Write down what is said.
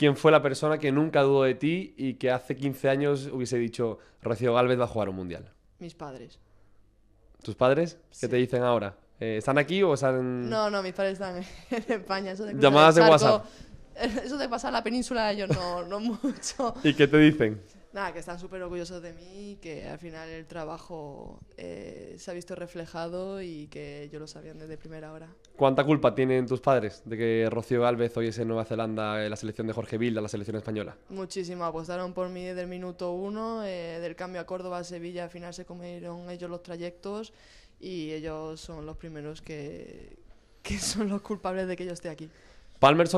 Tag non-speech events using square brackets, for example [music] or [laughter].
quién fue la persona que nunca dudó de ti y que hace 15 años hubiese dicho, Rocío Galvez va a jugar un mundial? Mis padres. ¿Tus padres? ¿Qué te dicen ahora? Eh, ¿Están aquí o están...? No, no, mis padres están [laughs] en España. Llamadas de WhatsApp. [laughs] Eso de pasar la península yo no, no [laughs] mucho. ¿Y qué te dicen? Nada, que están súper orgullosos de mí, que al final el trabajo eh, se ha visto reflejado y que yo lo sabía desde primera hora. ¿Cuánta culpa tienen tus padres de que Rocío Gálvez hoy es en Nueva Zelanda en la selección de Jorge Vilda, la selección española? Muchísimo, apostaron por mí desde el minuto uno, eh, del cambio a Córdoba a Sevilla, al final se comieron ellos los trayectos y ellos son los primeros que, que [laughs] son los culpables de que yo esté aquí. Palmer